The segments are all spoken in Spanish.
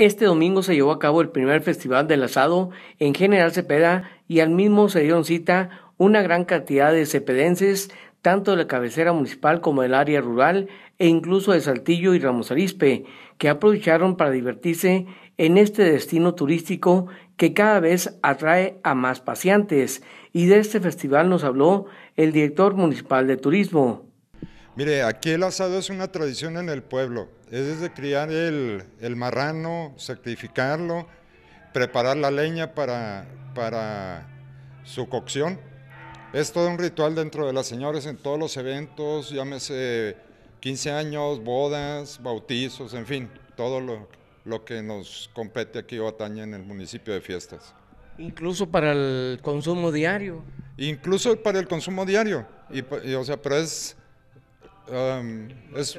Este domingo se llevó a cabo el primer festival del asado en General Cepeda y al mismo se dieron cita una gran cantidad de cepedenses, tanto de la cabecera municipal como del área rural e incluso de Saltillo y Ramos Arispe, que aprovecharon para divertirse en este destino turístico que cada vez atrae a más pacientes Y de este festival nos habló el director municipal de turismo. Mire, aquí el asado es una tradición en el pueblo. Es de criar el, el marrano, sacrificarlo, preparar la leña para, para su cocción. Es todo un ritual dentro de las señores en todos los eventos, llámese 15 años, bodas, bautizos, en fin, todo lo, lo que nos compete aquí o atañe en el municipio de Fiestas. Incluso para el consumo diario. Incluso para el consumo diario. o sea, pero es es,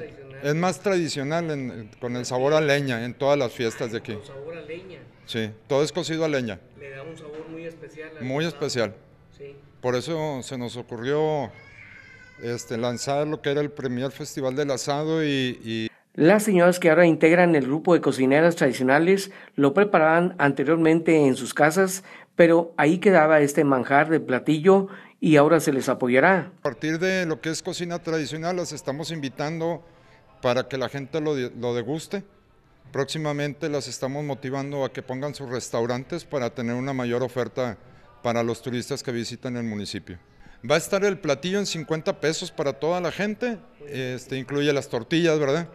más tradicional con el sabor a leña en todas las fiestas de aquí. Con sabor a leña. Sí, todo es cocido a leña. Le da un sabor muy especial. muy especial. Por eso se nos ocurrió este, lanzar lo que era el primer festival del asado y... Las señoras que ahora integran el grupo de cocineras tradicionales lo preparaban anteriormente en sus casas, pero ahí quedaba este manjar de platillo y ahora se les apoyará. A partir de lo que es cocina tradicional, las estamos invitando para que la gente lo, lo deguste. Próximamente las estamos motivando a que pongan sus restaurantes para tener una mayor oferta para los turistas que visitan el municipio. Va a estar el platillo en 50 pesos para toda la gente, este, incluye las tortillas, ¿verdad?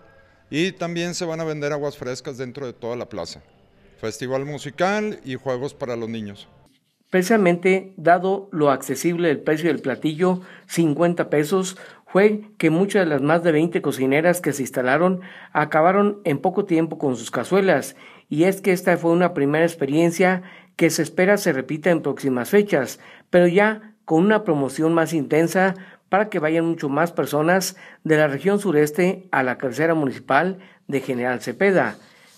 Y también se van a vender aguas frescas dentro de toda la plaza. Festival musical y juegos para los niños. Precisamente, dado lo accesible el precio del platillo, 50 pesos, fue que muchas de las más de 20 cocineras que se instalaron acabaron en poco tiempo con sus cazuelas, y es que esta fue una primera experiencia que se espera se repita en próximas fechas, pero ya con una promoción más intensa para que vayan mucho más personas de la región sureste a la cabecera municipal de General Cepeda.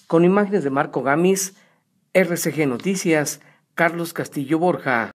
Con imágenes de Marco Gamis, RCG Noticias, Carlos Castillo Borja.